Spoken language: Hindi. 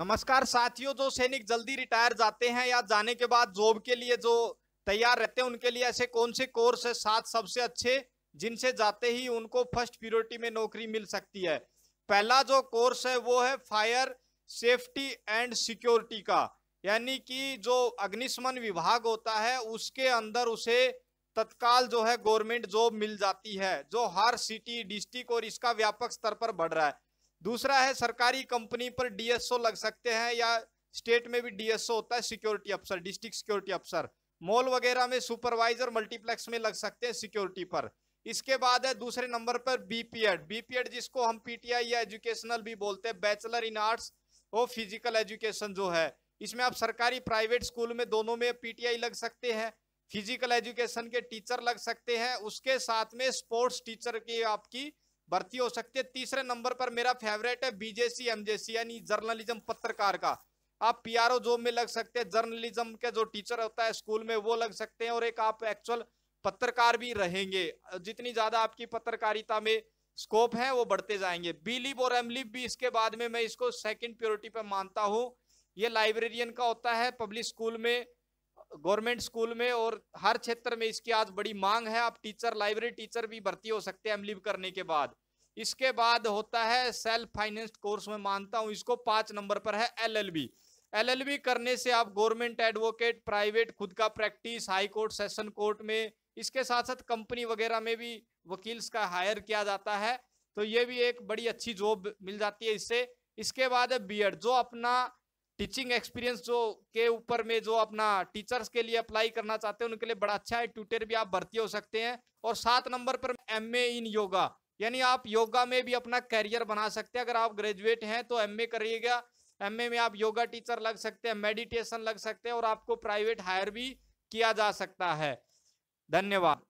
नमस्कार साथियों जो सैनिक जल्दी रिटायर जाते हैं या जाने के बाद जॉब के लिए जो तैयार रहते हैं उनके लिए ऐसे कौन से कोर्स है सात सबसे अच्छे जिनसे जाते ही उनको फर्स्ट प्योरिटी में नौकरी मिल सकती है पहला जो कोर्स है वो है फायर सेफ्टी एंड सिक्योरिटी का यानी कि जो अग्निशमन विभाग होता है उसके अंदर उसे तत्काल जो है गवर्नमेंट जॉब मिल जाती है जो हर सिटी डिस्ट्रिक्ट और इसका व्यापक स्तर पर बढ़ रहा है दूसरा है सरकारी कंपनी पर डीएसओ लग सकते हैं या स्टेट में भी डीएसओ होता है सिक्योरिटी अफसर डिस्ट्रिक्ट सिक्योरिटी अफसर मॉल वगैरह में सुपरवाइजर मल्टीप्लेक्स में लग सकते हैं सिक्योरिटी पर इसके बाद है दूसरे नंबर पर बीपीएड बीपीएड जिसको हम पीटीआई या एजुकेशनल भी बोलते हैं बैचलर इन आर्ट्स और फिजिकल एजुकेशन जो है इसमें आप सरकारी प्राइवेट स्कूल में दोनों में पीटीआई लग सकते हैं फिजिकल एजुकेशन के टीचर लग सकते हैं उसके साथ में स्पोर्ट्स टीचर की आपकी भर्ती हो सकती है तीसरे नंबर पर मेरा फेवरेट है बीजेसी एमजेसी यानी जर्नलिज्म पत्रकार का आप पीआरओ जॉब में लग सकते हैं जर्नलिज्म के जो टीचर होता है स्कूल में वो लग सकते हैं और एक आप एक्चुअल पत्रकार भी रहेंगे जितनी ज्यादा आपकी पत्रकारिता में स्कोप है वो बढ़ते जाएंगे बी लिप और एम लिप भी इसके बाद में मैं इसको सेकंड प्योरिटी पर मानता हूँ ये लाइब्रेरियन का होता है पब्लिक स्कूल में गवर्नमेंट स्कूल में और हर क्षेत्र में इसकी आज बड़ी मांग है आप टीचर लाइब्रेरी टीचर भी भर्ती हो सकते हैं एम करने के बाद इसके बाद होता है सेल्फ फाइनेंस्ड कोर्स में मानता हूँ इसको पांच नंबर पर है एलएलबी एलएलबी करने से आप गवर्नमेंट एडवोकेट प्राइवेट खुद का practice high court session court में इसके साथ साथ कंपनी वगैरह में भी वकील्स का हायर किया जाता है तो ये भी एक बड़ी अच्छी जॉब मिल जाती है इससे इसके बाद है बी जो अपना टीचिंग एक्सपीरियंस जो के ऊपर में जो अपना टीचर्स के लिए अप्लाई करना चाहते हैं उनके लिए बड़ा अच्छा है ट्यूटर भी आप भर्ती हो सकते हैं और सात नंबर पर एम इन योगा यानी आप योगा में भी अपना करियर बना सकते हैं अगर आप ग्रेजुएट हैं तो एम करिएगा एम में आप योगा टीचर लग सकते हैं मेडिटेशन लग सकते हैं और आपको प्राइवेट हायर भी किया जा सकता है धन्यवाद